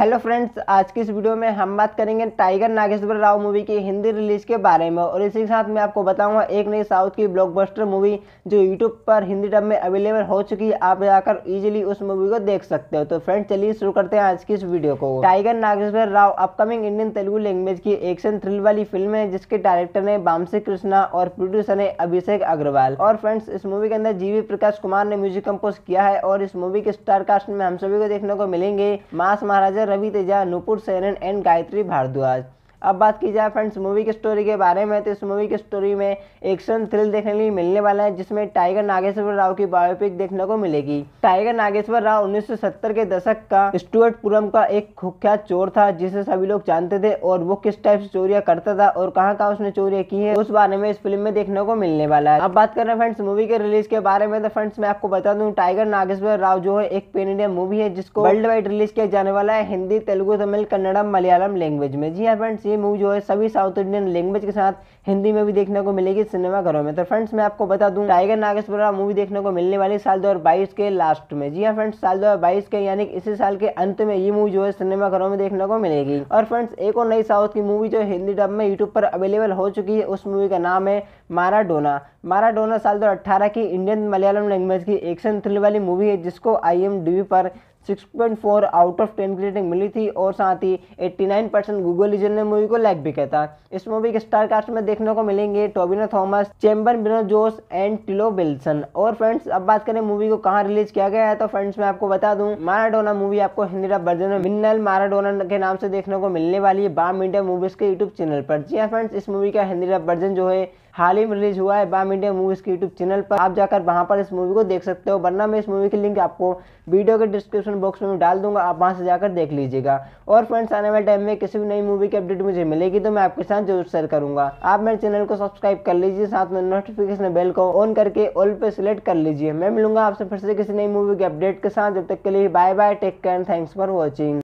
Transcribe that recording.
hello friends आज की इस वीडियो में हम बात करेंगे टाइगर नागेश्वर राव मूवी की हिंदी रिलीज के बारे में और इसी के साथ मैं आपको बताऊंगा एक नई साउथ की ब्लॉकबस्टर मूवी जो यूट्यूब पर हिंदी डब में अवेलेबल हो चुकी है आप जाकर इजीली उस मूवी को देख सकते हो तो फ्रेंड्स चलिए शुरू करते हैं आज की इस वीडियो को Tiger Nageswara Rao upcoming Indian Telugu language की एक्शन थ्रिल वाली फिल्म है जिसके डायरेक्टर ने बामसी कृष्णा और प्रोड्यूसर है अभिषेक अग्रवाल और फ्रेंड्स इस मूवी के अंदर जीवी प्रकाश कुमार ने म्यूजिक कम्पोज किया है और इस मूवी के स्टार कास्ट में हम सभी को देखने को मिलेंगे मास महाराजा रवि तेजा नूपुर सैनन एंड गायत्री भारद्वाज अब बात की जाए फ्रेंड्स मूवी की स्टोरी के बारे में तो इस मूवी की स्टोरी में एक्शन थ्रिल देखने के लिए मिलने वाला है जिसमें टाइगर नागेश्वर राव की बायोपिक देखने को मिलेगी टाइगर नागेश्वर राव 1970 के दशक का स्टुअर्ट पुरम का एक कुख्यात चोर था जिसे सभी लोग जानते थे और वो किस टाइप से चोरिया करता था और कहाँ कहाँ उसने चोरिया की है उस बारे में इस फिल्म में देखने को मिलने वाला है अब बात कर रहे हैं फ्रेंड्स मूवी के रिलीज के बारे में तो फ्रेंड्स मैं आपको बता दूँ टाइगर नागेश्वर राव जो है एक पेन इंडिया मूवी है जिसको वर्ल्ड वाइड रिलीज किया जाने वाला है हिंदी तेलुगु तमिल कन्नड़म मलयालम लैंग्वेज में जी हाँ फ्रेंड्स ये मूवी जो है सभी साउथ इंडियन लैंग्वेज के साथ हिंदी में भी देखने को मिलेगी सिनेमा घरों में तो फ्रेंड्स मैं आपको बता दूं टाइगर नागेश्वरा मूवी देखने को मिलने वाली साल 2022 के लास्ट में जी हाँ फ्रेंड्स साल 2022 के यानी इसी साल के अंत में ये मूवी जो है सिनेमा घरों में देखने को मिलेगी और फ्रेंड्स एक और नई साउथ की मूवी जो हिंदी डब में यूट्यूब पर अवेलेबल हो चुकी है उस मूवी का नाम है माराडोना माराडोना साल दो की इंडियन मलयालम लैंग्वेज की एक्शन थ्रिल वाली मूवी है जिसको आई पर 6.4 आउट ऑफ 10 रेटिंग मिली थी और साथ ही 89 परसेंट गूगल यूजर ने मूवी को लाइक भी किया था इस मूवी के स्टार कास्ट में देखने को मिलेंगे टोबिनो थॉमस चैम्बर बिनो जोस एंड टिलो विल्सन और फ्रेंड्स अब बात करें मूवी को कहाँ रिलीज किया गया है तो फ्रेंड्स मैं आपको बता दूं माराडोना मूवी आपको हिंदी वर्जन में मिन्नल माराडोना के नाम से देखने को मिलने वाली है बाम इंडिया मूवीज के यूट्यूब चैनल पर जी हाँ फ्रेंड्स इस मूवी का हिंदी वर्जन जो है हाल ही में रिलीज हुआ है बाम इंडिया मूवीज़ के यूट्यूब चैनल पर आप जाकर वहाँ पर इस मूवी को देख सकते हो वरना मैं इस मूवी की लिंक आपको वीडियो के डिस्क्रिप्शन बॉक्स में डाल दूंगा आप वहाँ से जाकर देख लीजिएगा और फ्रेंड्स आने वाले टाइम में किसी भी नई मूवी की अपडेट मुझे मिलेगी तो मैं आपके साथ जरूर शेयर करूंगा आप मेरे चैनल को सब्सक्राइब कर लीजिए साथ में नोटिफिकेशन बेल को ऑन करके ऑल पे सिलेक्ट कर लीजिए मैं मिलूंगा आपसे फिर से किसी नई मूवी के अपडेट के साथ जब तक के लिए bye bye take care and thanks for watching